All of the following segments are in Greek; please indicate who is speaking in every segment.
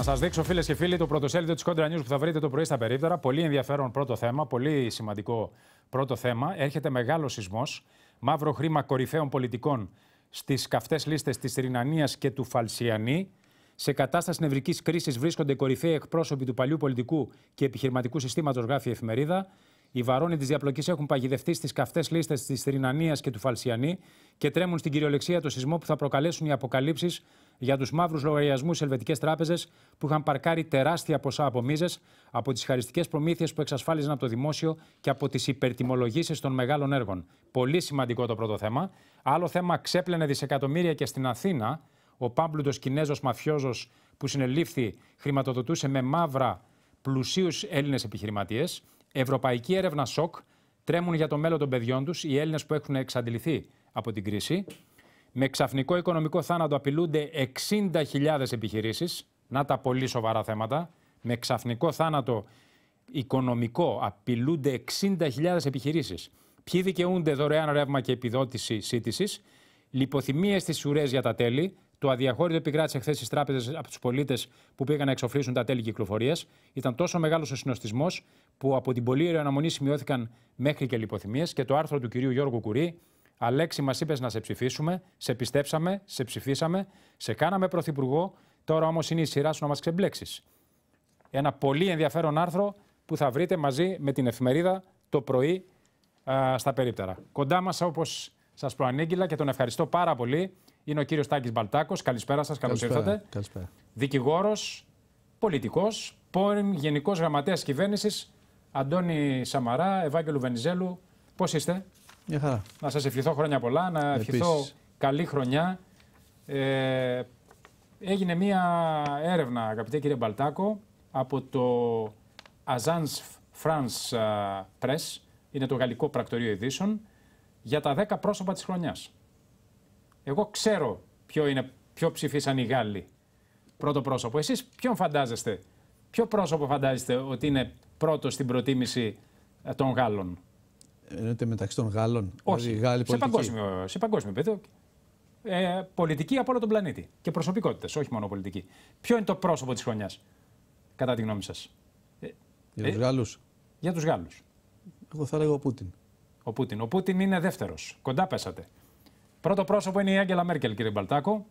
Speaker 1: Να σας δείξω, φίλες και φίλοι, το πρωτοσέλιδο της Κόντρα News που θα βρείτε το πρωί στα περίπτερα. Πολύ ενδιαφέρον πρώτο θέμα, πολύ σημαντικό πρώτο θέμα. Έρχεται μεγάλο σεισμός. Μαύρο χρήμα κορυφαίων πολιτικών στις καυτές λίστες της Ρινανίας και του Φαλσιανή. Σε κατάσταση νευρικής κρίσης βρίσκονται κορυφαίοι εκπρόσωποι του παλιού πολιτικού και επιχειρηματικού συστήματος, γράφει η εφημερίδα. Οι βαρόνοι της διαπλοκής έχουν παγιδευτεί στις καυτές λίστες της Τρινανία και του Φαλσιανή και τρέμουν στην κυριολεξία το σεισμό που θα προκαλέσουν οι αποκαλύψεις για τους μαύρους λογαριασμούς σε ελβετικές τράπεζες που είχαν παρκάρει τεράστια ποσά από μίζες, από τις χαριστικές προμήθειες που εξασφάλιζαν από το δημόσιο και από τις υπερτιμολογήσεις των μεγάλων έργων. Πολύ σημαντικό το πρώτο θέμα. Άλλο θέμα ξέπλαινε δισεκατομμύρια και στην Αθήνα. Ο πάμπλουτος Κινέζος μαφιόζος που συνελήφθη χρηματοδοτούσε με μαύρα πλουσίους Έλληνες επιχειρηματίες. Ευρωπαϊκή έρευνα σοκ. Τρέμουν για το μέλλον των παιδιών τους οι Έλληνες που έχουν εξαντληθεί από την κρίση. Με ξαφνικό οικονομικό θάνατο απειλούνται 60.000 επιχειρήσεις. Να τα πολύ σοβαρά θέματα. Με ξαφνικό θάνατο οικονομικό απειλούνται 60.000 επιχειρήσεις. Ποιοι δικαιούνται δωρεάν ρεύμα και επιδότηση σύντησης. Λιποθυμίες στις ουρές για τα τέλη. Το αδιαχώρητο επικράτησε χθες στις τράπεζες από τους πολίτες που πήγαν να εξοφλήσουν τα τέλη κυκλοφορίας. Ήταν τόσο μεγάλος ο συνοστισμός που από την πολύ ωραία αναμονή σημειώθηκαν μέχρι και λιποθυμίες. Και το άρθρο του κυρίου Γιώργου Κουρί, Αλέξη, μας είπες να σε ψηφίσουμε, σε πιστέψαμε, σε ψηφίσαμε, σε κάναμε πρωθυπουργό. Τώρα όμως είναι η σειρά σου να μας ξεμπλέξεις. Ένα πολύ ενδιαφέρον άρθρο που θα βρείτε μαζί με την εφημερίδα το πρωί α, στα περίπτερα. Κοντά μας, όπως σας προανήγγυλα και τον ευχαριστώ πάρα πολύ. Είναι ο κύριος Τάκης Μπαλτάκος. Καλησπέρα σας, καλώς ήρθατε. Καλησπέρα. Δικηγόρος, πολιτικός, πρώην Γενικός Γραμματέας Κυβέρνησης Αντώνη Σαμαρά, Ευάγγελο Βενιζέλου. Πώς είστε, Μια χαρά. Να σας ευχηθώ χρόνια πολλά, να Επίσης. ευχηθώ καλή χρονιά. Ε, έγινε μία έρευνα, αγαπητέ κύριε Μπαλτάκο, από το Azans France ε, Press, είναι το γαλλικό πρακτορείο ειδήσεων, για τα 10 πρόσωπα της χρονιάς. Εγώ ξέρω ποιο, είναι, ποιο ψηφίσαν οι Γάλλοι. Πρώτο πρόσωπο. Εσείς ποιον φαντάζεστε, ποιο πρόσωπο φαντάζεστε ότι είναι πρώτο στην προτίμηση ε, των Γάλλων.
Speaker 2: Εννοείται μεταξύ των Γάλλων. Όχι. Δηλαδή, Γάλλοι σε, παγκόσμιο, σε
Speaker 1: παγκόσμιο επίπεδο. Ε, πολιτική από όλο τον πλανήτη. Και προσωπικότητες, όχι μόνο πολιτική. Ποιο είναι το πρόσωπο της χρονιάς, κατά τη γνώμη σας. Ε, για ε, του Γάλλους. Για τους Γάλλους. Εγώ θα λέγω ο Πούτιν. Ο Πούτιν. Ο Πούτιν είναι δεύτερος. Κοντά πέσατε. Πρώτο πρόσωπο είναι η Άγγελα Μέρκελ, κύριε Μπαλτάκο.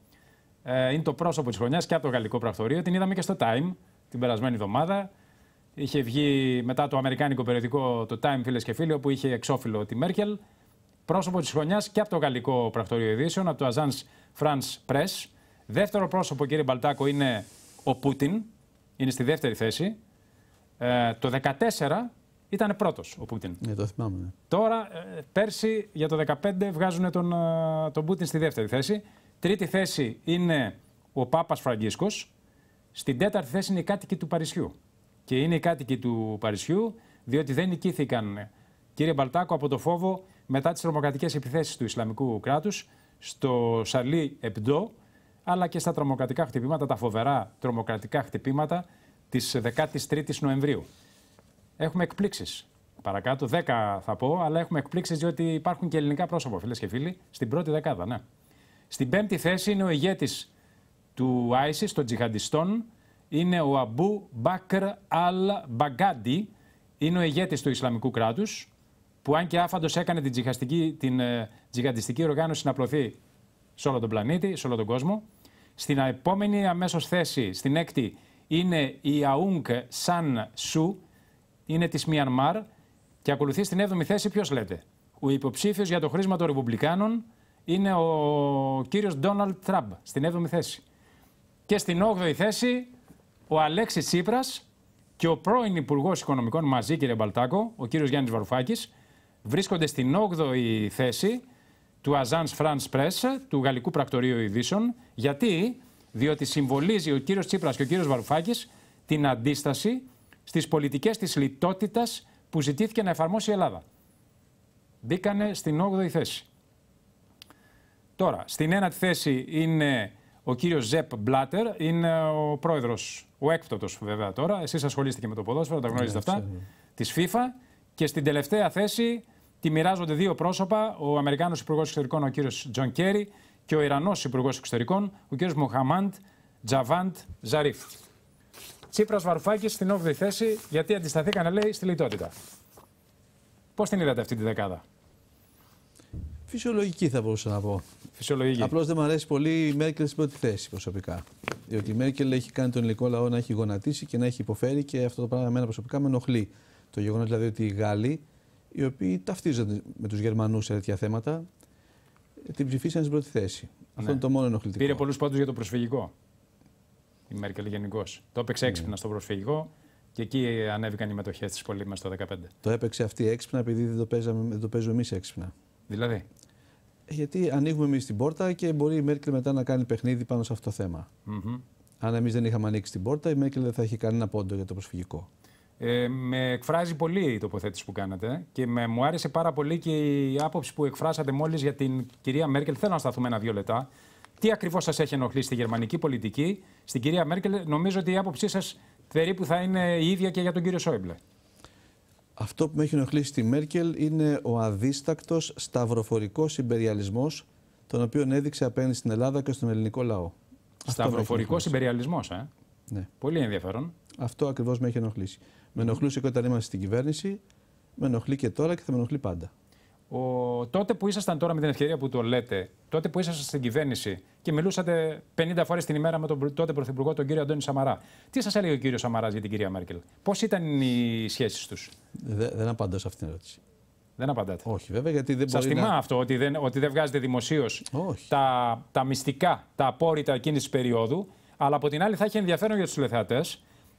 Speaker 1: Ε, είναι το πρόσωπο της χρονιάς και από το γαλλικό πρακτορείο. Την είδαμε και στο Time την περασμένη εβδομάδα. Είχε βγει μετά το αμερικάνικο περιοδικό το Time, φίλες και φίλοι, όπου είχε εξώφυλλο τη Μέρκελ. Πρόσωπο της χρονιάς και από το γαλλικό πρακτορείο ειδήσεων, από το Azans France Press. Δεύτερο πρόσωπο, κύριε Μπαλτάκο, είναι ο Πούτιν. Είναι στη δεύτερη θέση. Ε, το 14 ήταν πρώτος ο Πούτιν. Ναι, το θυμάμαι. Ναι. Τώρα, ε, πέρσι για το 2015 βγάζουν τον, ε, τον Πούτιν στη δεύτερη θέση. Τρίτη θέση είναι ο Πάπας Φραγκίσκος. Στην τέταρτη θέση είναι οι κάτοικοι του Παρισιού. Και είναι οι κάτοικοι του Παρισιού, διότι δεν νικήθηκαν, ε, κύριε Μπαλτάκο, από το φόβο μετά τις τρομοκρατικές επιθέσεις του Ισλαμικού κράτους στο Σαλί Επντό, αλλά και στα τρομοκρατικά χτυπήματα, τα φοβερά τρομοκρατικά χτυπήματα της 13η Νοεμβρίου. Έχουμε εκπλήξεις. Παρακάτω, 10 θα πω, αλλά έχουμε εκπλήξεις διότι υπάρχουν και ελληνικά πρόσωπα, φίλες και φίλοι, στην πρώτη δεκάδα. Ναι. Στην πέμπτη θέση είναι ο ηγέτης του ISIS, των τζιχαντιστών, είναι ο Αμπού Μπάκρ Αλ Μπαγκάντι, είναι ο ηγέτης του Ισλαμικού κράτους, που αν και άφαντος έκανε την, την ε, τζιχαντιστική οργάνωση να απλωθεί σε όλο τον πλανήτη, σε όλο τον κόσμο. Στην επόμενη αμέσως θέση, στην έκτη, είναι η Αούγκ Σαν Σου, είναι της Μιανμάρ και ακολουθεί στην 7η θέση ποιος λέτε. Ο υποψήφιος για το χρήσμα των Ρεπουμπλικάνων είναι ο κύριος Ντόναλτ Τραμπ στην 7η θέση. Και στην 8η θέση ο Αλέξης Τσίπρας και ο πρώην Υπουργός Οικονομικών μαζί, κύριε Μπαλτάκο, ο κύριος Γιάννης Βαρουφάκης, βρίσκονται στην 8η θέση του Azans France Press, του Γαλλικού Πρακτορείου Ειδήσεων. Γιατί, διότι συμβολίζει ο κύριος Τσίπρας και ο κύριος Βαρουφάκης την αντίσταση στις πολιτικές της λιτότητας που ζητήθηκε να εφαρμόσει η Ελλάδα. Μπήκανε στην 8η θέση. Τώρα, στην ένατη θέση είναι ο κύριος Ζεπ Μπλάτερ, είναι ο πρόεδρος, ο έκπτωτος βέβαια τώρα, εσείς ασχολείστε και με το ποδόσφαιρο, τα γνωρίζετε ναι, αυτά, yeah. της FIFA και στην τελευταία θέση τη μοιράζονται δύο πρόσωπα, ο Αμερικάνος Υπουργός Εξωτερικών, ο κύριος Τζον Κέρι και ο Ιρανός Υπουργός Εξωτερικών, ο κύριος Μοχαμάντ Τζαβάντ Ζαρίφ. Τσίπρας Βαρουφάκης στην 8η θέση, γιατί αντισταθήκανε, λέει, στη λιτότητα. Πώς την είδατε αυτή τη δεκάδα,
Speaker 2: Φυσιολογική θα μπορούσα να πω. Φυσιολογική. Απλώς δεν μου αρέσει πολύ η Μέρκελ στην πρώτη θέση προσωπικά. Διότι η Μέρκελ έχει κάνει τον ελληνικό λαό να έχει γονατίσει και να έχει υποφέρει και αυτό το πράγμα εμένα προσωπικά με ενοχλεί. Το γεγονός δηλαδή ότι οι Γάλλοι, οι οποίοι ταυτίζονται με τους Γερμανούς σε τέτοια θέματα, ε, την ψηφίσαν στην πρώτη θέση. Αυτό ναι. είναι το μόνο ενοχλητικό. Πήρε
Speaker 1: πολλούς πόντου για το προσφυγικό η Μέρκελ γενικώς. Το έπαιξε ναι. έξυπνα στο προσφυγικό και εκεί ανέβηκαν οι μετοχές της πολύ μα το 2015.
Speaker 2: Το έπαιξε αυτή έξυπνα επειδή δεν το, παίζαμε, το παίζουμε εμείς έξυπνα. Δηλαδή. Ε, γιατί ανοίγουμε εμείς την πόρτα και μπορεί η Μέρκελ μετά να κάνει παιχνίδι πάνω σε αυτό το θέμα. Mm Αν εμείς δεν είχαμε ανοίξει την πόρτα, η Μέρκελ δεν θα είχε κανένα πόντο για το προσφυγικό.
Speaker 1: Ε, με εκφράζει πολύ η τοποθέτηση που κάνατε και με, μου άρεσε πάρα πολύ και η άποψη που εκφράσατε μόλις για την κυρία Μέρκελ. Θέλω να σταθούμε ένα-δύο λεπτά. Τι ακριβώς σας έχει ενοχλήσει στη γερμανική πολιτική, στην κυρία Μέρκελ, νομίζω ότι η άποψή σας περίπου θα είναι η ίδια και για τον κύριο Σόιμπλε.
Speaker 2: Αυτό που με έχει ενοχλήσει στη Μέρκελ είναι ο αδίστακτος σταυροφορικός υπεριαλισμό, τον οποίο έδειξε απέναντι στην Ελλάδα και στον ελληνικό λαό. Σταυροφορικό
Speaker 1: υπεριαλισμό, ε. Ναι. Πολύ ενδιαφέρον.
Speaker 2: Αυτό ακριβώς με έχει ενοχλήσει. Με ενοχλούσε και όταν ήμασταν στην κυβέρνηση, με ενοχλεί και τώρα και θα με ενοχλεί πάντα.
Speaker 1: Ο, τότε που ήσασταν τώρα με την ευκαιρία που το λέτε, τότε που ήσασταν στην κυβέρνηση και μιλούσατε 50 φορές την ημέρα με τον τότε Πρωθυπουργό, τον κύριο Αντώνη Σαμαρά, τι σας έλεγε ο κύριος Σαμαράς για την κυρία Μέρκελ, Πώς ήταν οι σχέσεις τους, Δεν απαντώ σε αυτήν την ερώτηση.
Speaker 2: Δεν απαντάτε. Όχι, βέβαια, γιατί δεν μπορεί.
Speaker 1: αυτό ότι δεν, ότι δεν βγάζετε δημοσίως τα, τα μυστικά, τα απόρριτα εκείνης της περίοδου. Αλλά από την άλλη, θα έχει ενδιαφέρον για τους τηλεθεατές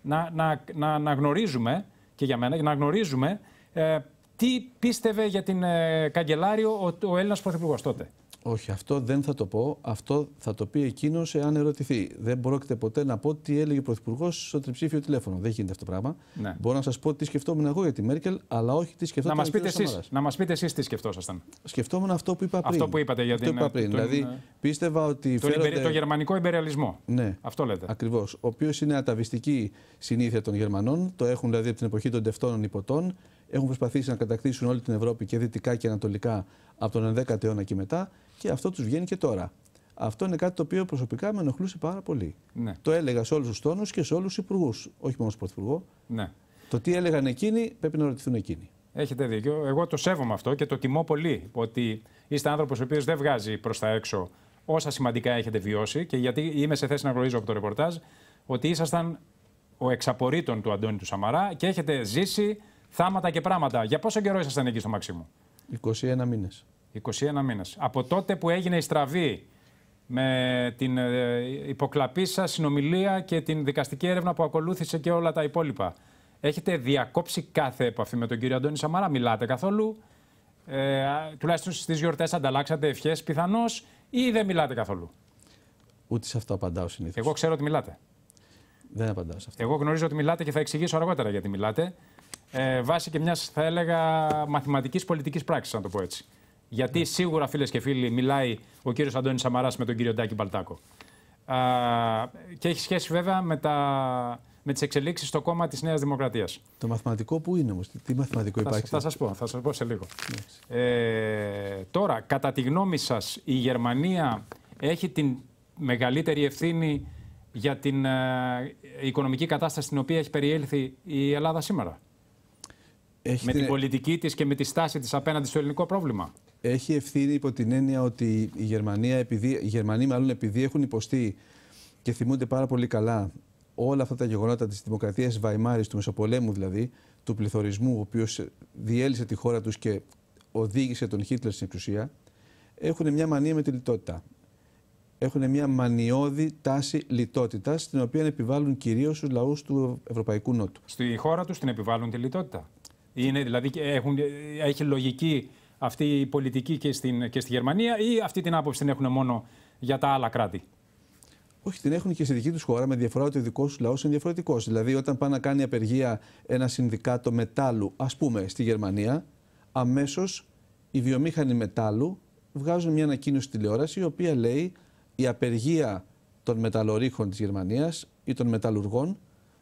Speaker 1: να, να, να, να γνωρίζουμε και για μένα, να γνωρίζουμε ε, τι πίστευε για την ε, Καγκελάριο ο, ο Έλληνας Πρωθυπουργός τότε.
Speaker 2: Όχι, αυτό δεν θα το πω. Αυτό θα το πει εκείνος εάν ερωτηθεί. Δεν πρόκειται ποτέ να πω τι έλεγε ο Πρωθυπουργός στο τριψήφιο τηλέφωνο. Δεν γίνεται αυτό το πράγμα. Ναι. Μπορώ να σας πω τι σκεφτόμουν εγώ για τη Μέρκελ, αλλά όχι τι σκεφτόμουν να μας πείτε εσείς, Να μας πείτε εσείς τι σκεφτόσασταν. Σκεφτόμουν αυτό που είπα πριν. Αυτό που είπατε για την. Αυτό είπα πριν. Ε, δηλαδή, ε, πίστευα ότι. Τον φέρονται... Το
Speaker 1: γερμανικό υπεριαλισμό.
Speaker 2: Ναι. Αυτό λέτε. Ακριβώς. Ο οποίος είναι αταβιστική συνήθεια των Γερμανών. Το έχουν δηλαδή από την εποχή των τευτών υποτών έχουν προσπαθήσει να κατακτήσουν όλη την Ευρώπη και δυτικά και ανατολικά από τον 11ο αιώνα και μετά και αυτό τους βγαίνει και τώρα. Αυτό είναι κάτι το οποίο προσωπικά με ενοχλούσε πάρα πολύ. Ναι. Το έλεγα σε όλους τους τόνους και σε όλους τους υπουργούς, όχι μόνο στον Πρωθυπουργό. Ναι. Το τι έλεγαν εκείνοι πρέπει να ρωτηθούν εκείνοι. Έχετε δίκιο. Εγώ το
Speaker 1: σέβομαι αυτό και το τιμώ πολύ. Ότι είστε άνθρωπος ο οποίος δεν βγάζει προς τα έξω όσα σημαντικά έχετε βιώσει και γιατί είμαι σε θέση να γνωρίζω από το ρεπορτάζ ότι ήσασταν ο εξαπορήτων του Αντώνη του Σαμαρά και έχετε ζήσει θάματα και πράγματα. Για πόσο καιρό ήσασταν εκεί στο Μαξίμου, 21 μήνε. 21 μήνες. Από τότε που έγινε η στραβή με την ε, υποκλαπή σας συνομιλία και την δικαστική έρευνα που ακολούθησε και όλα τα υπόλοιπα. Έχετε διακόψει κάθε επαφή με τον κύριο Αντώνη Σαμαρά, μιλάτε καθόλου. Ε, τουλάχιστον στις γιορτέ ανταλλάξατε ευχές πιθανώς ή δεν μιλάτε καθόλου.
Speaker 2: Ούτε σε αυτό απαντάω συνήθως. Εγώ
Speaker 1: ξέρω ότι μιλάτε.
Speaker 2: Δεν απαντάω σε αυτό.
Speaker 1: Εγώ γνωρίζω ότι μιλάτε και θα εξηγήσω αργότερα γιατί μιλάτε ε, βάσει και μιας, θα έλεγα, μαθηματικής πολιτικής πράξης, να το πω έτσι. Γιατί ναι. σίγουρα, φίλες και φίλοι, μιλάει ο κύριος Αντώνης Σαμαράς με τον κύριο Ντάκη Μπαλτάκο. Α, και έχει σχέση βέβαια με, τα, με τις εξελίξεις στο κόμμα της Νέας Δημοκρατίας.
Speaker 2: Το μαθηματικό που είναι όμως, τι μαθηματικό υπάρχει. Θα, σας
Speaker 1: πω, θα σας πω σε λίγο. Ε, τώρα, κατά τη γνώμη σας, η Γερμανία έχει την μεγαλύτερη ευθύνη για την ε, οικονομική κατάσταση στην οποία έχει περιέλθει η Ελλάδα σήμερα με την... Ε- πολιτική της και με τη στάση της απέναντι στο ελληνικό πρόβλημα.
Speaker 2: Έχει ευθύνη υπό την έννοια ότι η Γερμανία, επειδή, οι Γερμανοί μάλλον επειδή έχουν υποστεί και θυμούνται πάρα πολύ καλά όλα αυτά τα γεγονότα της δημοκρατίας Βαϊμάρης, του Μεσοπολέμου δηλαδή, του πληθωρισμού, ο οποίος διέλυσε τη χώρα τους και οδήγησε τον Χίτλερ στην εξουσία, έχουν μια μανία με τη λιτότητα. Έχουν μια μανιώδη τάση λιτότητας, την οποία επιβάλλουν κυρίως στους λαούς του Ευρωπαϊκού Νότου.
Speaker 1: Στη χώρα τους την επιβάλλουν τη λιτότητα. Είναι, δηλαδή έχουν, έχει λογική αυτή η πολιτική και, στην, και στη Γερμανία ή αυτή την άποψη την έχουν μόνο για τα άλλα κράτη.
Speaker 2: Όχι, την έχουν και στη δική τους χώρα με διαφορά ότι ο δικός τους λαός είναι διαφορετικός. Δηλαδή, όταν πάει να κάνει απεργία ένα συνδικάτο μετάλλου, ας πούμε στη Γερμανία, αμέσως οι βιομήχανοι μετάλλου βγάζουν μια ανακοίνωση τηλεόραση η οποία λέει η απεργία των μεταλλορίχων της Γερμανίας ή των μεταλλουργών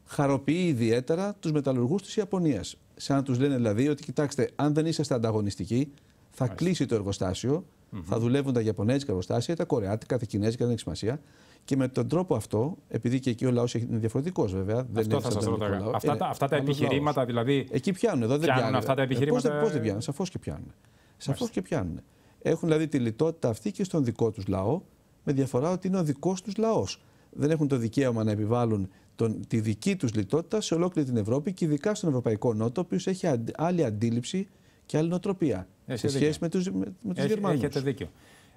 Speaker 2: χαροποιεί ιδιαίτερα τους μεταλλουργούς της Ιαπωνίας σαν να τους λένε δηλαδή ότι κοιτάξτε, αν δεν είσαστε ανταγωνιστικοί, θα κλείσει το εργοστάσιο, θα δουλεύουν τα Ιαπωνέζικα εργοστάσια, τα Κορεάτικα, τα Κινέζικα, δεν έχει σημασία. Και με τον τρόπο αυτό, επειδή και εκεί ο λαός είναι διαφορετικός βέβαια. Αυτό ε, δεν είναι θα σα ρωτάω. Αυτά, τα, αυτά τα επιχειρήματα
Speaker 1: δηλαδή. Εκεί πιάνουν, εδώ δεν πιάνουν. πιάνουν. Αυτά τα ε, επιχειρήματα. Πώς δεν πιάνουν,
Speaker 2: σαφώς και πιάνουν. Σαφώς και πιάνουν. Έχουν δηλαδή τη λιτότητα αυτή και στον δικό τους λαό, με διαφορά ότι είναι ο δικός τους λαός. Δεν έχουν το δικαίωμα να επιβάλλουν τον, τη δική τους λιτότητα σε ολόκληρη την Ευρώπη και ειδικά στον Ευρωπαϊκό Νότο, ο οποίος έχει αν, άλλη αντίληψη και άλλη νοοτροπία σε δίκιο. σχέση με τους με, τους Γερμανούς. Έχετε δίκιο.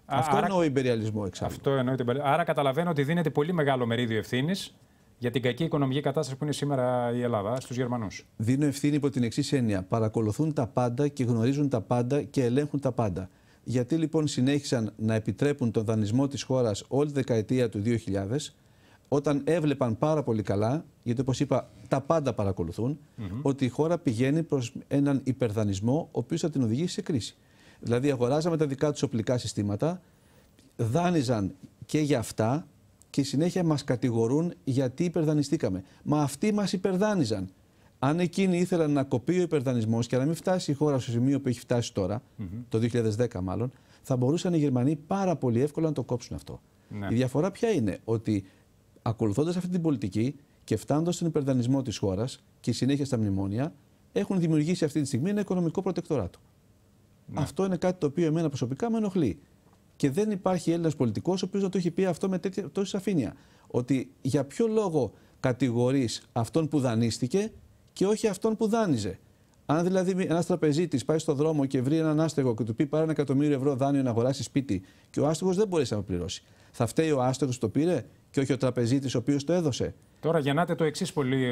Speaker 2: Αυτό Άρα, εννοεί
Speaker 1: υπεριαλισμό εξάλλου. Αυτό Άρα καταλαβαίνω ότι δίνεται πολύ μεγάλο μερίδιο ευθύνης για την κακή οικονομική κατάσταση που είναι σήμερα η Ελλάδα στους Γερμανούς.
Speaker 2: Δίνω ευθύνη υπό την εξής έννοια. Παρακολουθούν τα πάντα και γνωρίζουν τα πάντα και ελέγχουν τα πάντα. Γιατί λοιπόν συνέχισαν να επιτρέπουν τον δανεισμό της χώρας όλη τη δεκαετία του 2000, όταν έβλεπαν πάρα πολύ καλά, γιατί όπως είπα τα πάντα παρακολουθούν, ότι η χώρα πηγαίνει προς έναν υπερδανισμό ο οποίος θα την οδηγήσει σε κρίση. Δηλαδή αγοράζαμε τα δικά τους οπλικά συστήματα, δάνειζαν και για αυτά και συνέχεια μας κατηγορούν γιατί υπερδανιστήκαμε. Μα αυτοί μας υπερδάνιζαν. Αν εκείνοι ήθελαν να κοπεί ο υπερδανισμός και να μην φτάσει η χώρα στο σημείο που έχει φτάσει τώρα, το 2010 μάλλον, θα μπορούσαν οι Γερμανοί πάρα πολύ εύκολα να το κόψουν αυτό. Ναι. Η διαφορά ποια είναι, ότι ακολουθώντας αυτή την πολιτική και φτάνοντας στον υπερδανισμό της χώρας και συνέχεια στα μνημόνια, έχουν δημιουργήσει αυτή τη στιγμή ένα οικονομικό προτεκτοράτο. Ναι. Αυτό είναι κάτι το οποίο εμένα προσωπικά με ενοχλεί. Και δεν υπάρχει Έλληνας πολιτικός ο οποίος να το έχει πει αυτό με τέτοια, τόση σαφήνεια. Ότι για ποιο λόγο κατηγορείς αυτόν που δανείστηκε και όχι αυτόν που δάνειζε. Αν δηλαδή ένας τραπεζίτης πάει στον δρόμο και βρει έναν άστεγο και του πει πάρε ένα εκατομμύριο ευρώ δάνειο να αγοράσεις σπίτι και ο άστεγος δεν μπορέσει να πληρώσει, θα φταίει ο άστεγος που το πήρε και όχι ο τραπεζίτης ο οποίος το έδωσε.
Speaker 1: Τώρα γεννάτε το εξής πολύ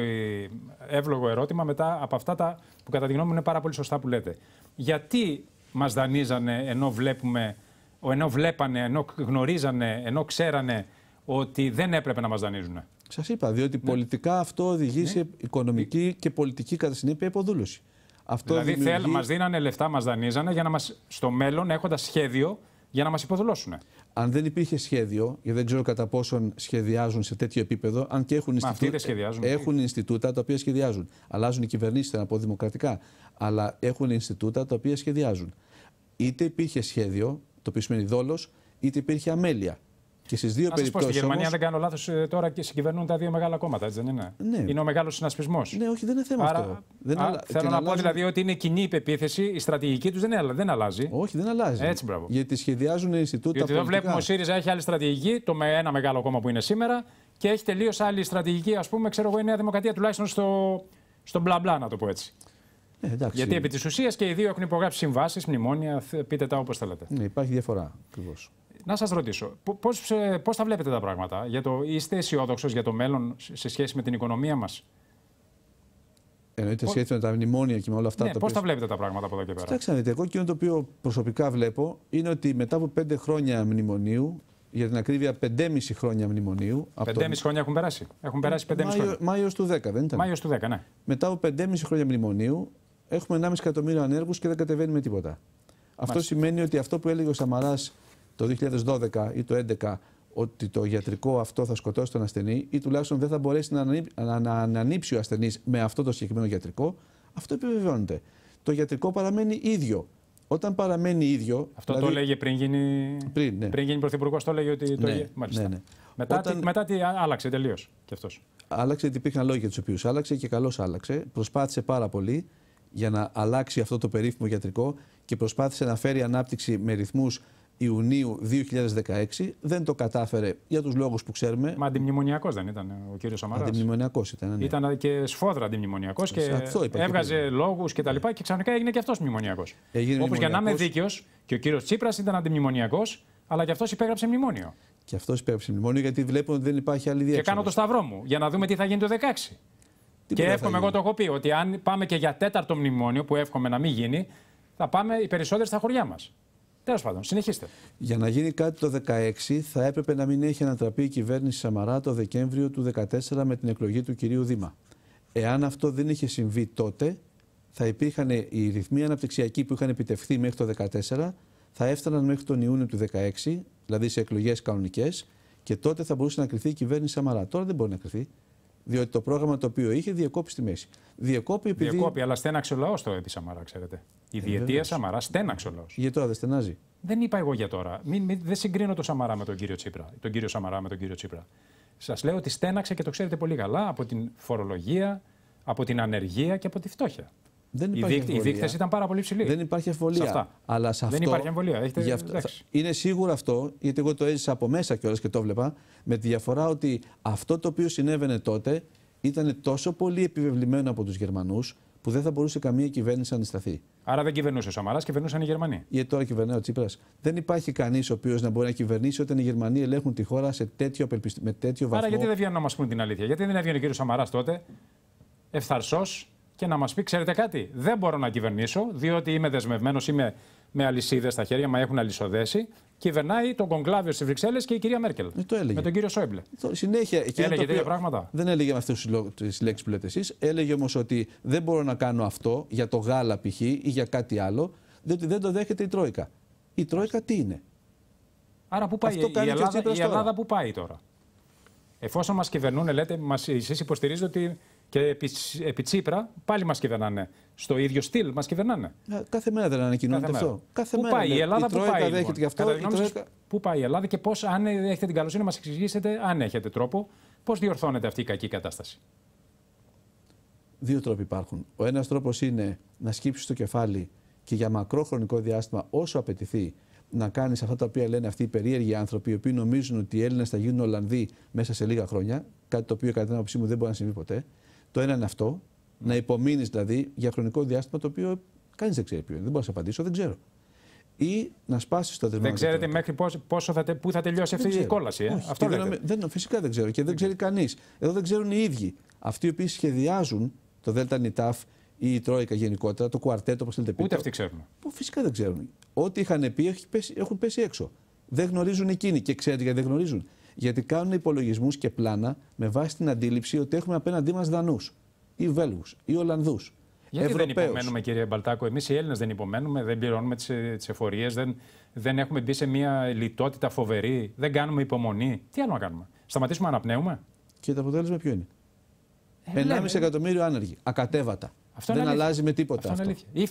Speaker 1: εύλογο ερώτημα μετά από αυτά τα που κατά τη γνώμη μου είναι πάρα πολύ σωστά που λέτε. Γιατί μας δανείζανε ενώ βλέπουμε, ενώ βλέπανε, ενώ γνωρίζανε, ενώ ξέρανε ότι δεν έπρεπε να μας δανείζουν.
Speaker 2: Σας είπα, διότι ναι. πολιτικά αυτό οδηγεί ναι. σε οικονομική και πολιτική κατά συνέπεια υποδούλωση. Αυτό δηλαδή δημιουργεί... μας
Speaker 1: δίνανε λεφτά, μας δανείζανε για να μας στο μέλλον έχοντας σχέδιο για να μας υποδολώσουν.
Speaker 2: Αν δεν υπήρχε σχέδιο, γιατί δεν ξέρω κατά πόσον σχεδιάζουν σε τέτοιο επίπεδο, αν και έχουν, Ινστιτού... έχουν Ινστιτούτα τα οποία σχεδιάζουν. Αλλάζουν οι κυβερνήσεις, θέλω να πω δημοκρατικά. Αλλά έχουν Ινστιτούτα τα οποία σχεδιάζουν. Είτε υπήρχε σχέδιο, το οποίο σημαίνει δόλος, είτε υπήρχε αμέλεια. Και στις δύο περιπτώσει. Στη Γερμανία, όμως... δεν
Speaker 1: κάνω λάθος, ε, τώρα και συγκυβερνούν τα δύο μεγάλα κόμματα, έτσι δεν είναι. Ναι. Είναι ο μεγάλος συνασπισμός.
Speaker 2: Ναι, όχι, δεν είναι θέμα Άρα, αυτό. Δεν α, αλα... Θέλω να αλλάζουν... πω δηλαδή
Speaker 1: ότι είναι κοινή η η στρατηγική τους δεν, δεν αλλάζει. Όχι, δεν αλλάζει. Έτσι, μπράβο.
Speaker 2: Γιατί σχεδιάζουν Ινστιτούτα. Γιατί εδώ βλέπουμε ο ΣΥΡΙΖΑ
Speaker 1: έχει άλλη στρατηγική, το με ένα μεγάλο κόμμα που είναι σήμερα και έχει τελείως άλλη στρατηγική, ας πούμε, ξέρω εγώ, η Νέα Δημοκρατία τουλάχιστον στο, στο μπλα μπλα, να το πω έτσι.
Speaker 2: Ε, Γιατί επί της
Speaker 1: ουσίας και οι δύο έχουν υπογράψει συμβάσεις, μνημόνια, πείτε τα όπως θέλετε. Ναι, υπάρχει διαφορά ακριβώς. Να σας ρωτήσω, πώς ε, τα βλέπετε τα πράγματα, για το, είστε αισιόδοξος για το μέλλον σε σχέση με την οικονομία μας.
Speaker 2: Εννοείται πώς... σχέση με τα μνημόνια και με όλα αυτά. Ναι, πώς τα
Speaker 1: βλέπετε τα πράγματα από εδώ και πέρα.
Speaker 2: Κοιτάξτε, εγώ εκείνο το οποίο προσωπικά βλέπω είναι ότι μετά από πέντε χρόνια μνημονίου, για την ακρίβεια 5,5 χρόνια μνημονίου. 5,5 τον...
Speaker 1: χρόνια έχουν περάσει. Έχουν περάσει 5,5 Μάιο, χρόνια.
Speaker 2: Μάιος του 10, δεν ήταν. Μάιος του 10, ναι. Μετά από 5,5 χρόνια μνημονίου, έχουμε 1,5 εκατομμύριο ανέργους και δεν κατεβαίνουμε τίποτα. Αυτό σημαίνει ότι αυτό που έλεγε ο Σαμαράς το 2012 ή το 2011 ότι το ιατρικό αυτό θα σκοτώσει τον ασθενή ή τουλάχιστον δεν θα μπορέσει να ανανύψει ο ασθενής με αυτό το συγκεκριμένο ιατρικό, αυτό επιβεβαιώνεται. Το γιατρικό παραμένει ίδιο. Όταν παραμένει ίδιο. Αυτό δηλαδή το
Speaker 1: έλεγε πριν γίνει, πριν, ναι. πριν γίνει πρωθυπουργός, το έλεγε ότι. Το ναι, ναι Μάλιστα. Ναι, μετά, Όταν... τι, μετά τι άλλαξε τελείως κι αυτός.
Speaker 2: Άλλαξε γιατί υπήρχαν λόγοι για τους οποίους άλλαξε και καλώς άλλαξε. Προσπάθησε πάρα πολύ για να αλλάξει αυτό το περίφημο ιατρικό και προσπάθησε να φέρει ανάπτυξη με ρυθμούς Ιουνίου 2016. Δεν το κατάφερε για τους λόγους που ξέρουμε. Μα αντιμνημονιακός δεν ήταν ο κύριος Σαμαράς. Αντιμνημονιακός ήταν. Ναι.
Speaker 1: Ήταν και σφόδρα αντιμνημονιακός και έβγαζε λόγους Και, τα λοιπά και ξαφνικά έγινε και αυτός μνημονιακός. Όπως για να είμαι δίκαιος, και ο κύριος Τσίπρας ήταν αντιμνημονιακός, αλλά και αυτός υπέγραψε μνημόνιο.
Speaker 2: Και αυτός υπέγραψε μνημόνιο γιατί βλέπουμε ότι δεν υπάρχει άλλη διαφορά. Και κάνω το σταυρό μου
Speaker 1: για να δούμε τι θα γίνει το 16. Τι και εύχομαι, εγώ το έχω πει, ότι αν πάμε και για τέταρτο μνημόνιο, που εύχομαι να μην γίνει, θα πάμε οι
Speaker 2: περισσότεροι στα χωριά μας. Τέλος πάντων, συνεχίστε. Για να γίνει κάτι το 2016, θα έπρεπε να μην έχει ανατραπεί η κυβέρνηση Σαμαρά το Δεκέμβριο του 2014 με την εκλογή του κυρίου Δήμα. Εάν αυτό δεν είχε συμβεί τότε, θα υπήρχαν οι ρυθμοί αναπτυξιακοί που είχαν επιτευχθεί μέχρι το 2014, θα έφταναν μέχρι τον Ιούνιο του 2016, δηλαδή σε εκλογές κανονικές, και τότε θα μπορούσε να κρυθεί η κυβέρνηση Σαμαρά. Τώρα δεν μπορεί να κρυθεί. Διότι το πρόγραμμα το οποίο είχε διεκόπη στη μέση.
Speaker 1: Διεκόπη, επειδή... διεκόπη αλλά στέναξε ο λαός το τη Σαμαρά, ξέρετε. Η ε, διετία Σαμαρά στέναξε ο λαός. Γιατί δεν στενάζει. Δεν είπα εγώ για τώρα. Μην, δεν συγκρίνω τον Σαμαρά με τον κύριο Τσίπρα. Τον κύριο Σαμαρά με τον κύριο Τσίπρα. Σας λέω ότι στέναξε και το ξέρετε πολύ καλά από την φορολογία, από την ανεργία και από τη φτώχεια. Δεν υπάρχει οι δείκτες ήταν πάρα πολύ ψηλή. Δεν υπάρχει εμβολία. αυτά. Αλλά σε δεν υπάρχει αμφιβολία. Έχετε...
Speaker 2: είναι σίγουρο αυτό, γιατί εγώ το έζησα από μέσα κιόλας και το βλέπα, με τη διαφορά ότι αυτό το οποίο συνέβαινε τότε ήταν τόσο πολύ επιβεβλημένο από τους Γερμανούς, που δεν θα μπορούσε καμία κυβέρνηση να αντισταθεί.
Speaker 1: Άρα δεν κυβερνούσε ο Σαμαράς, κυβερνούσαν
Speaker 2: οι Γερμανοί. Γιατί ε, τώρα κυβερνάει ο Τσίπρας. Δεν υπάρχει κανείς ο οποίος να μπορεί να κυβερνήσει όταν οι Γερμανοί ελέγχουν τη χώρα σε τέτοιο, με τέτοιο βαθμό. Άρα γιατί
Speaker 1: δεν βγαίνουν να μας πούν την αλήθεια. Γιατί δεν έβγαινε ο κύριος Σαμαράς τότε, ευθαρσός και να μας πει, ξέρετε κάτι, δεν μπορώ να κυβερνήσω, διότι είμαι δεσμευμένος, είμαι με αλυσίδες στα χέρια, μα έχουν αλυσοδέσει κυβερνάει τον κογκλάβιο στις Βρυξέλλες και η κυρία Μέρκελ. Ε,
Speaker 2: το έλεγε. Με τον κύριο Σόιμπλε. Ε, το, συνέχεια. Και έλεγε τέτοια πράγματα. Δεν έλεγε με αυτές τις λέξεις που λέτε εσείς. Έλεγε όμως ότι δεν μπορώ να κάνω αυτό για το γάλα π.χ. ή για κάτι άλλο, διότι δεν το δέχεται η Τρόικα. Η Τρόικα τι είναι. Άρα που πάει αυτό η, κάνει η, Ελλάδα, η Ελλάδα
Speaker 1: που πάει τώρα. Εφόσον μας κυβερνούν, λέτε, εσείς υποστηρίζετε ότι και επί, επί Τσίπρα πάλι μας κυβερνάνε. Στο ίδιο στυλ μας κυβερνάνε.
Speaker 2: Ε, κάθε μέρα δεν ανακοινώνεται Κάθε αυτό. Κάθε πού μέρα. πάει η Ελλάδα, η πού πάει. Λοιπόν. αυτό, η τρόικα...
Speaker 1: Πού πάει η Ελλάδα και πώς, αν έχετε την καλοσύνη να μας εξηγήσετε, αν έχετε τρόπο, πώς διορθώνεται αυτή η κακή κατάσταση.
Speaker 2: Δύο τρόποι υπάρχουν. Ο ένας τρόπος είναι να σκύψεις το κεφάλι και για μακρό χρονικό διάστημα, όσο απαιτηθεί, να κάνεις αυτά τα οποία λένε αυτοί οι περίεργοι άνθρωποι, οι οποίοι νομίζουν ότι οι Έλληνες θα γίνουν Ολλανδοί μέσα σε λίγα χρόνια. Κάτι το οποίο κατά την άποψή μου δεν μπορεί να συμβεί ποτέ. Το ένα είναι αυτό, να υπομείνεις δηλαδή για χρονικό διάστημα το οποίο κανείς δεν ξέρει ποιο είναι. Δεν μπορώ να σε απαντήσω, δεν ξέρω. Ή να σπάσεις το δεσμό. Δεν ξέρετε
Speaker 1: τώρα. μέχρι πόσο, πόσο θα, πού θα τελειώσει δεν αυτή η κόλαση. Ε? Όχι, Αυτό δεν, ξερετε
Speaker 2: μεχρι ποσο ποσο θα που θα τελειωσει αυτη η κολαση ε αυτο δεν ξέρω και δεν ξέρει κανείς. Εδώ δεν ξέρουν οι ίδιοι. Αυτοί οι οποίοι σχεδιάζουν το ΔΝΤ ή η Τρόικα γενικότερα, το κουαρτέτο όπως θέλετε πείτε. Ούτε αυτοί ξέρουν. Που φυσικά δεν ξέρουν. Ό,τι είχαν πει έχουν πέσει έξω. Δεν γνωρίζουν εκείνοι και ξέρετε γιατί δεν γνωρίζουν. Γιατί κάνουν υπολογισμούς και πλάνα με βάση την αντίληψη ότι έχουμε απέναντί μας Δανούς ή Βέλγους ή Ολλανδούς. Γιατί Ευρωπαίους. δεν υπομένουμε,
Speaker 1: κύριε Μπαλτάκο, εμείς οι Έλληνες δεν υπομένουμε, δεν πληρώνουμε τις εφορίες, δεν, δεν έχουμε μπει σε μια λιτότητα φοβερή, δεν κάνουμε υπομονή.
Speaker 2: Τι άλλο να κάνουμε, σταματήσουμε να αναπνέουμε. Και το αποτέλεσμα ποιο είναι. 1,5 ε, εκατομμύριο άνεργοι, ακατέβατα. δεν αλλάζει με τίποτα. Αυτό, αυτό. είναι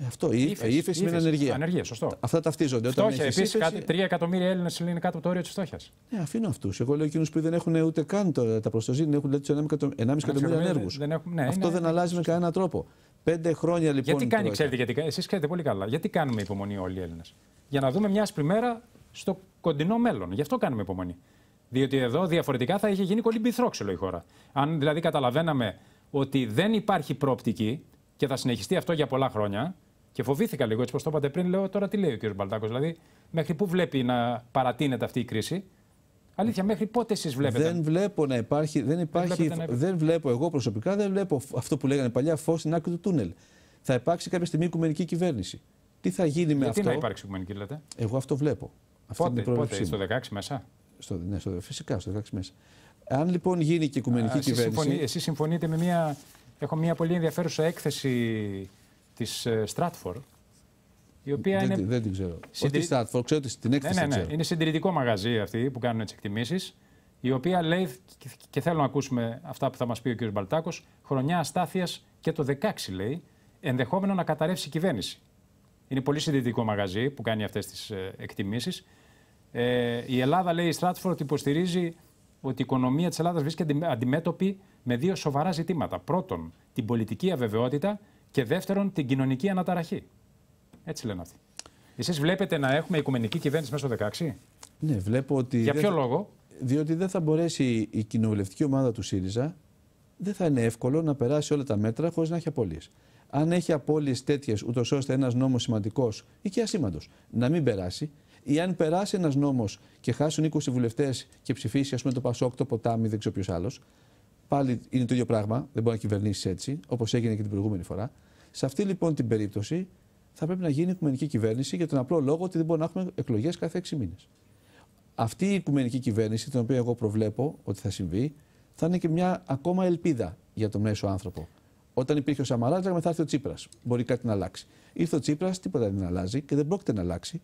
Speaker 2: ε, αυτό. Η, ύφεση, η ύφεση με την ανεργία. Ανεργία, σωστό. Αυτά ταυτίζονται. Φτώχεια, Όταν επίση. Κάτι, 3
Speaker 1: εκατομμύρια Έλληνες είναι κάτω από το όριο της φτώχειας.
Speaker 2: Ναι, ε, αφήνω αυτούς. Εγώ λέω εκείνους που δεν έχουν ούτε καν το, τα δεν έχουν λέει, 1,5 εκατομμύρια ανέργου. Ναι, Αυτό ναι, δεν ναι, αλλάζει με κανέναν τρόπο. Πέντε χρόνια λοιπόν. Γιατί κάνει, ξέρετε,
Speaker 1: γιατί, εσείς ξέρετε πολύ καλά, γιατί κάνουμε υπομονή όλοι οι Έλληνες. Για να δούμε μια πλημέρα στο κοντινό μέλλον. Γι' αυτό κάνουμε υπομονή. Διότι εδώ διαφορετικά θα είχε γίνει κολυμπηθρόξυλο η χώρα. Αν δηλαδή καταλαβαίναμε ότι δεν υπάρχει πρόπτικη και θα συνεχιστεί αυτό για πολλά χρόνια, και φοβήθηκα λίγο, έτσι όπω το είπατε πριν, λέω τώρα τι λέει ο κ. Μπαλτάκος. Δηλαδή, μέχρι πού βλέπει να παρατείνεται αυτή η κρίση. Αλήθεια, μέχρι πότε εσείς βλέπετε. Δεν
Speaker 2: βλέπω να υπάρχει. Δεν, υπάρχει, δεν, να... δεν βλέπω, εγώ προσωπικά δεν βλέπω αυτό που λέγανε παλιά φως στην άκρη του τούνελ. Θα υπάρξει κάποια στιγμή οικουμενική κυβέρνηση. Τι θα γίνει με αυτό. Τι να υπάρξει οικουμενική, λέτε. Εγώ αυτό βλέπω. Αυτή πότε, είναι η μου. στο 16 μέσα. Στο, ναι, στο, φυσικά, στο 16 μέσα. Αν λοιπόν γίνει και οικουμενική Α, κυβέρνηση. Εσείς
Speaker 1: συμφωνείτε με μια. Έχω μια πολύ ενδιαφέρουσα έκθεση της ε, Stratford.
Speaker 2: Η οποία δεν, είναι... δεν την ξέρω. Συντηρη... Όχι τη Stratford, ξέρω έκθεση. Ναι, ναι, ναι.
Speaker 1: Είναι συντηρητικό μαγαζί αυτή που κάνουν τις εκτιμήσεις. Η οποία λέει, και θέλω να ακούσουμε αυτά που θα μας πει ο κ. Μπαλτάκος, χρονιά αστάθειας και το 16 λέει, ενδεχόμενο να καταρρεύσει η κυβέρνηση. Είναι πολύ συντηρητικό μαγαζί που κάνει αυτές τις ε, εκτιμήσεις. Ε, η Ελλάδα, λέει η Στράτφορντ, υποστηρίζει ότι η οικονομία της Ελλάδας βρίσκεται αντιμέτωπη με δύο σοβαρά ζητήματα. Πρώτον, την πολιτική αβεβαιότητα και δεύτερον την κοινωνική αναταραχή. Έτσι λένε αυτοί. Εσείς βλέπετε να έχουμε οικουμενική κυβέρνηση μέσα στο 16.
Speaker 2: Ναι, βλέπω ότι. Για ποιο λόγο. Διότι δεν θα μπορέσει η κοινοβουλευτική ομάδα του ΣΥΡΙΖΑ, δεν θα είναι εύκολο να περάσει όλα τα μέτρα χωρίς να έχει απώλειες. Αν έχει απώλειες τέτοιες, ούτως ώστε ένας νόμος σημαντικός ή και ασήμαντος να μην περάσει, ή αν περάσει ένας νόμος και χάσουν 20 βουλευτές και ψηφίσει, ας πούμε, το Πασόκ, το Ποτάμι, δεν ξέρω ποιος άλλος, Πάλι είναι το ίδιο πράγμα, δεν μπορεί να κυβερνήσεις έτσι, όπως έγινε και την προηγούμενη φορά. Σε αυτή λοιπόν την περίπτωση θα πρέπει να γίνει οικουμενική κυβέρνηση για τον απλό λόγο ότι δεν μπορούμε να έχουμε εκλογές κάθε έξι μήνες. Αυτή η οικουμενική κυβέρνηση, την οποία εγώ προβλέπω ότι θα συμβεί, θα είναι και μια ακόμα ελπίδα για το μέσο άνθρωπο. Όταν υπήρχε ο Σαμαρά, θα έρθει ο Τσίπρας. Μπορεί κάτι να αλλάξει. Ήρθε ο Τσίπρας, τίποτα δεν αλλάζει και δεν πρόκειται να αλλάξει.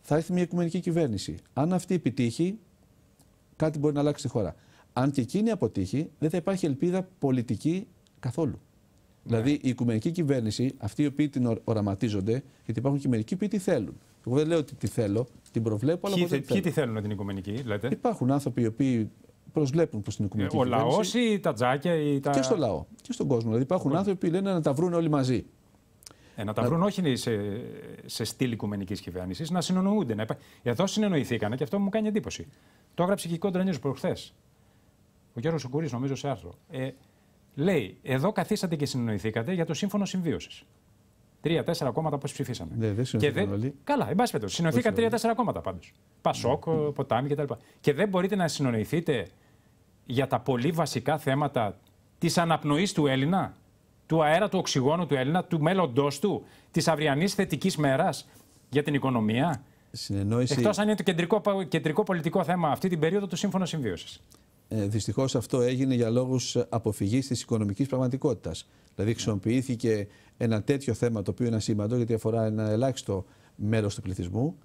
Speaker 2: Θα έρθει μια οικουμενική κυβέρνηση. Αν αυτή επιτύχει, κάτι μπορεί να αλλάξει στη χώρα αν και εκείνη αποτύχει, δεν θα υπάρχει ελπίδα πολιτική καθόλου. Ναι. Δηλαδή, η οικουμενική κυβέρνηση, αυτοί οι οποίοι την οραματίζονται, γιατί υπάρχουν και μερικοί που τι θέλουν. Εγώ δεν λέω ότι τη θέλω, την προβλέπω, αλλά. Ποιοι, δεν ποιοι τη
Speaker 1: θέλουν την οικουμενική, λέτε.
Speaker 2: Υπάρχουν άνθρωποι οι οποίοι προσβλέπουν προς την ε, οικουμενική ε, ο κυβέρνηση.
Speaker 1: Ο λαό ή τα τζάκια ή τα. Και στο λαό
Speaker 2: και στον κόσμο. Δηλαδή, υπάρχουν ο... άνθρωποι που λένε να τα βρουν όλοι μαζί.
Speaker 1: Ε, να τα να... βρουν όχι σε, σε στυλ οικουμενικής κυβέρνησης, να συνονοούνται. Να... Εδώ συνεννοηθήκανε και αυτό μου κάνει εντύπωση. Το έγραψε και η Κόντρα Νιούζ προχθές ο Γιώργος Σουκουρή, νομίζω σε άρθρο. Ε, λέει, εδώ καθίσατε και συνοηθήκατε για το σύμφωνο συμβίωσης. Τρία-τέσσερα κόμματα πώς ψηφίσαμε. Ναι, δεν Όλοι. Καλά, εν πάση περιπτώσει. Συνοηθήκαν τρία-τέσσερα κόμματα πάντως. Πασόκ, ναι. ποτάμι κτλ. Και δεν μπορείτε να συνονοηθείτε για τα πολύ βασικά θέματα της αναπνοής του Έλληνα, του αέρα του οξυγόνου του Έλληνα, του μέλλοντό του, της αυριανής θετικής μέρας για την οικονομία. Συνεννόηση... Εκτός αν είναι το κεντρικό, κεντρικό πολιτικό θέμα αυτή την
Speaker 2: περίοδο του Σύμφωνο Συμβίωσης. Ε, Δυστυχώς αυτό έγινε για λόγους αποφυγής της οικονομικής πραγματικότητας. Δηλαδή, χρησιμοποιήθηκε ένα τέτοιο θέμα το οποίο είναι ασήμαντο γιατί αφορά ένα ελάχιστο μέρος του πληθυσμού.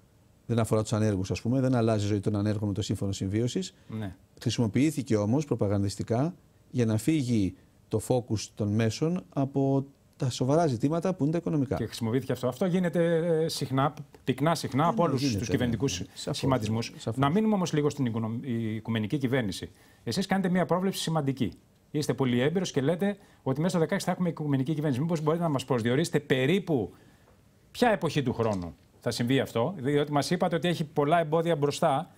Speaker 2: Δεν αφορά τους ανέργους, ας πούμε, δεν αλλάζει η ζωή των ανέργων με το σύμφωνο συμβίωσης. Ναι. Χρησιμοποιήθηκε όμως προπαγανδιστικά για να φύγει το φόκου των μέσων από τα σοβαρά ζητήματα που είναι τα οικονομικά. Και
Speaker 1: χρησιμοποιήθηκε αυτό. Αυτό γίνεται ε, συχνά, πυκνά συχνά από ναι, ναι, όλους τους ναι. κυβερνητικούς σχηματισμού. Να μείνουμε όμως λίγο στην οικουμενική κυβέρνηση. Εσείς κάνετε μια πρόβλεψη σημαντική. Είστε πολύ έμπειρος και λέτε ότι μέσα στο 16 θα έχουμε οικουμενική κυβέρνηση. Μήπως μπορείτε να μας προσδιορίσετε περίπου ποια εποχή του χρόνου θα συμβεί αυτό, διότι μας είπατε ότι έχει πολλά εμπόδια μπροστά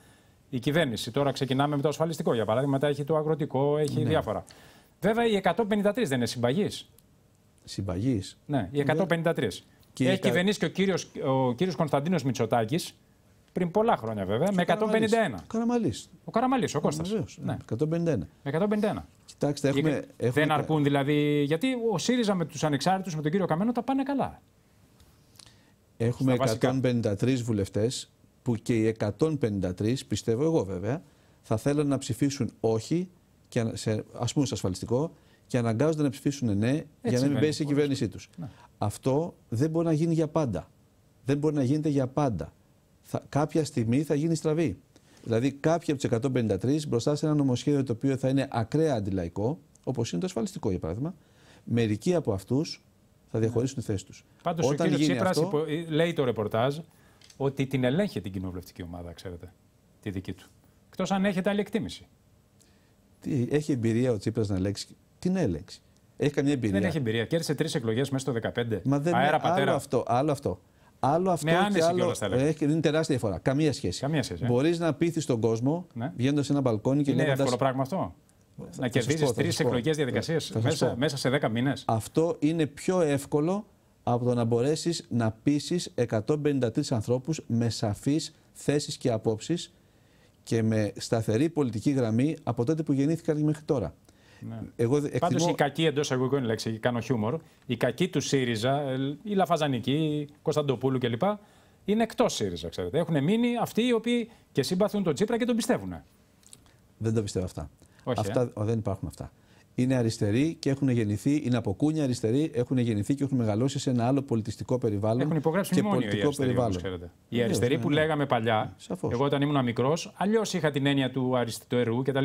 Speaker 1: η κυβέρνηση. Τώρα ξεκινάμε με το ασφαλιστικό, για παράδειγμα, έχει το αγροτικό, έχει διάφορα. Βέβαια, οι 153 δεν είναι συμπαγής. Συμπαγής. Ναι, οι ναι. 153. Και Έχει κυβερνήσει και ο κύριος ο κύριος Κωνσταντίνος Μητσοτάκης πριν πολλά χρόνια βέβαια με 151. Ο Καραμαλής. Ο Καραμαλής, ο Κώστας. Ναι. 151. Με 151. Κοιτάξτε, έχουμε, έχουμε... Δεν αρκούν δηλαδή. Γιατί ο ΣΥΡΙΖΑ με τους ανεξάρτητους, με τον κύριο Καμένο, τα πάνε καλά.
Speaker 2: Έχουμε 153 βουλευτές που και οι 153, πιστεύω εγώ βέβαια, θα θέλουν να ψηφίσουν όχι και σε, ας πούμε σε ασφαλιστικό και αναγκάζονται να ψηφίσουν ναι για να μην πέσει η κυβέρνησή τους. Ναι. Αυτό δεν μπορεί να γίνει για πάντα. Δεν μπορεί να γίνεται για πάντα. Θα, κάποια στιγμή θα γίνει στραβή. Δηλαδή, κάποιοι από τους 153 μπροστά σε ένα νομοσχέδιο το οποίο θα είναι ακραία αντιλαϊκό, όπως είναι το ασφαλιστικό για παράδειγμα, μερικοί από αυτούς θα ναι. διαχωρίσουν τη θέση τους. Πάντως, ο κ. Τσίπρας αυτό...
Speaker 1: Ε, λέει το ρεπορτάζ ότι την ελέγχει την κοινοβουλευτική ομάδα, ξέρετε, τη δική του.
Speaker 2: Εκτός αν έχετε άλλη εκτίμηση. Έχει εμπειρία ο Τσίπρας να ελέγξει την έλεξη. Έχει καμία εμπειρία. Δεν έχει
Speaker 1: εμπειρία. Κέρδισε τρεις εκλογές μέσα στο 2015. Μα
Speaker 2: δεν Αέρα, πατέρα. Άλλο αυτό. Άλλο αυτό. Άλλο αυτό με και άλλο. Κιόλας, θα έχει, είναι τεράστια διαφορά. Καμία σχέση. Ε. Μπορείς να πείθεις τον κόσμο ναι. βγαίνοντας σε ένα μπαλκόνι και Είναι εύκολο πράγμα αυτό. Θα, να κερδίζει τρει εκλογές
Speaker 1: διαδικασίες μέσα,
Speaker 2: σε δέκα μήνες. Αυτό είναι πιο εύκολο από το να μπορέσεις να πείσεις 153 ανθρώπους με σαφείς θέσεις και απόψεις και με σταθερή πολιτική γραμμή από τότε που γεννήθηκαν μέχρι τώρα. Ναι. Εγώ Πάντως η
Speaker 1: κακή εντός αγωγικών λέξη, κάνω χιούμορ, η κακή του ΣΥΡΙΖΑ, ε, η Λαφαζανική, η Κωνσταντοπούλου κλπ. Είναι εκτός ΣΥΡΙΖΑ, ξέρετε. Έχουν μείνει αυτοί οι οποίοι και συμπαθούν τον Τσίπρα και τον πιστεύουν.
Speaker 2: Δεν τα πιστεύω αυτά. Όχι, αυτά ε. Δεν υπάρχουν αυτά. Είναι αριστεροί και έχουν γεννηθεί, είναι από κούνια αριστεροί, έχουν γεννηθεί και έχουν μεγαλώσει σε ένα άλλο πολιτιστικό περιβάλλον. Έχουν υπογράψει και πολιτικό περιβάλλον. Όπως οι αριστεροί ναι, που ναι.
Speaker 1: λέγαμε παλιά, εγώ όταν ήμουν μικρός, αλλιώς είχα την έννοια του αριστερού κτλ.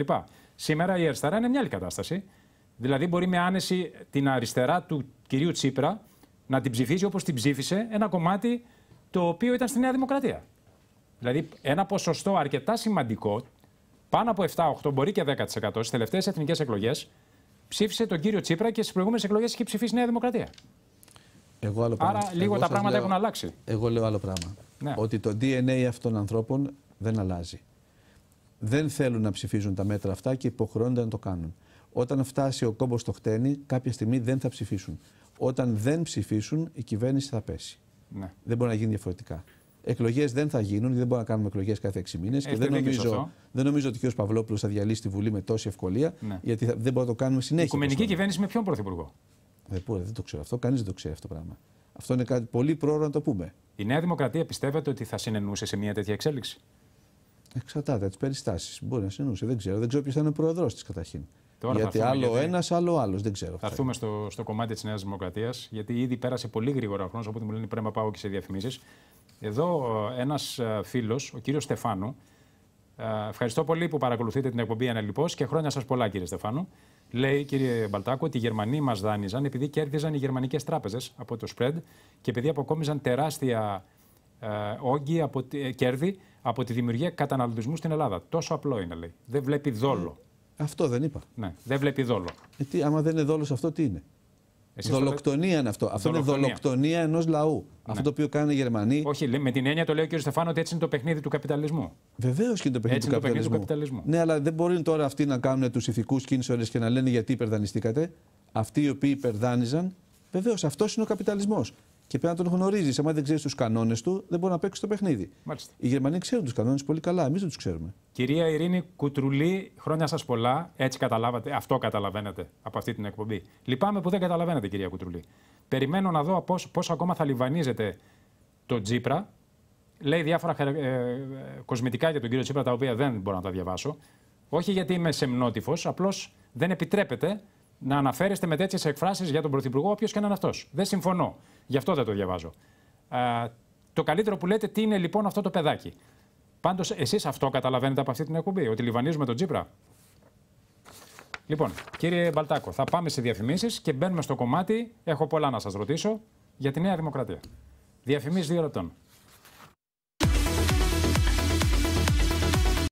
Speaker 1: Σήμερα η αριστερά είναι μια άλλη κατάσταση. Δηλαδή, μπορεί με άνεση την αριστερά του κυρίου Τσίπρα να την ψηφίσει όπως την ψήφισε ένα κομμάτι το οποίο ήταν στη Νέα Δημοκρατία. Δηλαδή, ένα ποσοστό αρκετά σημαντικό, πάνω από 7-8, μπορεί και 10% στις τελευταίες εθνικές εκλογές, ψήφισε τον κύριο Τσίπρα και στις προηγούμενες εκλογές είχε ψηφίσει Νέα Δημοκρατία.
Speaker 2: Εγώ άλλο πράγμα. Άρα, λίγο εγώ τα πράγματα λέω, έχουν αλλάξει. Εγώ λέω άλλο πράγμα. Ναι. Ότι το DNA αυτών των ανθρώπων δεν αλλάζει δεν θέλουν να ψηφίζουν τα μέτρα αυτά και υποχρεώνονται να το κάνουν. Όταν φτάσει ο κόμπος στο χτένι, κάποια στιγμή δεν θα ψηφίσουν. Όταν δεν ψηφίσουν, η κυβέρνηση θα πέσει. Ναι. Δεν μπορεί να γίνει διαφορετικά. Εκλογές δεν θα γίνουν, δεν μπορούμε να κάνουμε εκλογές κάθε 6 μήνες. Και δεν νομίζω, δεν νομίζω ότι ο κ. Παυλόπουλος θα διαλύσει τη Βουλή με τόση ευκολία, ναι. γιατί δεν μπορούμε να το κάνουμε συνέχεια. Η Οικουμενική κυβέρνηση με ποιον πρωθυπουργό. Δεν, μπορεί, δεν το ξέρω αυτό, κανείς δεν το ξέρει αυτό το πράγμα. Αυτό είναι κάτι πολύ πρόωρο να το πούμε.
Speaker 1: Η Νέα Δημοκρατία πιστεύετε ότι θα συνενούσε σε μια τέτοια εξέλιξη.
Speaker 2: Εξαρτάται από τις περιστάσεις. Μπορεί να συνούσε. δεν ξέρω. Δεν ξέρω ποιος θα είναι ο πρόεδρος της καταρχήν. Τώρα γιατί άλλο γιατί... ένας, άλλο άλλος. Δεν ξέρω. Θα έρθουμε
Speaker 1: στο, στο κομμάτι της Νέας Δημοκρατίας, γιατί ήδη πέρασε πολύ γρήγορα ο χρόνος, οπότε μου λένε πρέπει να πάω και σε διαφημίσεις. Εδώ ε, ένας ε, φίλος, ο κύριος Στεφάνου. Ε, ευχαριστώ πολύ που παρακολουθείτε την εκπομπή Αναλυπώ και χρόνια σας πολλά, κύριε Στεφάνου. Λέει, κύριε Μπαλτάκο, ότι οι Γερμανοί μας δάνειζαν επειδή κέρδιζαν οι γερμανικές τράπεζες από το spread και επειδή αποκόμιζαν τεράστια ε, από, κέρδη από τη δημιουργία καταναλωτισμού στην Ελλάδα. Τόσο απλό είναι,
Speaker 2: λέει. Δεν βλέπει δόλο. Ε, αυτό δεν είπα. Ναι, δεν βλέπει δόλο. Ε, τι, άμα δεν είναι δόλος αυτό, τι είναι.
Speaker 1: Εσείς δολοκτονία
Speaker 2: είναι αυτό. Αυτό είναι δολοκτονία ενός λαού. Ναι. Αυτό το οποίο κάνουν οι Γερμανοί.
Speaker 1: Όχι, με την έννοια το λέει ο κ. Στεφάνο ότι έτσι είναι το παιχνίδι του καπιταλισμού. Βεβαίως και είναι το παιχνίδι, του, είναι το καπιταλισμού. παιχνίδι του καπιταλισμού.
Speaker 2: Ναι, αλλά δεν μπορούν τώρα αυτοί να κάνουν τους ηθικούς κίνησορε και να λένε γιατί υπερδανιστήκατε. Αυτοί οι οποίοι υπερδάνιζαν, βεβαίως αυτός είναι ο καπιταλισμός και πρέπει να τον γνωρίζεις. Αν δεν ξέρεις τους κανόνες του, δεν μπορεί να παίξεις το παιχνίδι. Μάλιστα. Οι Γερμανοί ξέρουν τους κανόνες πολύ καλά. Εμείς δεν τους ξέρουμε.
Speaker 1: Κυρία Ειρήνη Κουτρουλή, χρόνια σας πολλά. Έτσι καταλάβατε, αυτό καταλαβαίνετε από αυτή την εκπομπή. Λυπάμαι που δεν καταλαβαίνετε, κυρία Κουτρουλή. Περιμένω να δω πώς, ακόμα θα λιβανίζεται το Τζίπρα. Λέει διάφορα ε, κοσμητικά για τον κύριο Τσίπρα, τα οποία δεν μπορώ να τα διαβάσω. Όχι γιατί είμαι σεμνότυφος, απλώς δεν επιτρέπεται να αναφέρεστε με τέτοιες εκφράσεις για τον Πρωθυπουργό, όποιο και να είναι αυτός. Δεν συμφωνώ. Γι' αυτό δεν το διαβάζω. Ε, το καλύτερο που λέτε, τι είναι λοιπόν αυτό το παιδάκι. Πάντως, εσείς αυτό καταλαβαίνετε από αυτή την εκπομπή, ότι λιβανίζουμε τον Τζίπρα. Λοιπόν, κύριε Μπαλτάκο, θα πάμε σε διαφημίσεις και μπαίνουμε στο κομμάτι. Έχω πολλά να σας ρωτήσω για τη Νέα Δημοκρατία. Διαφημίσεις δύο λεπτών.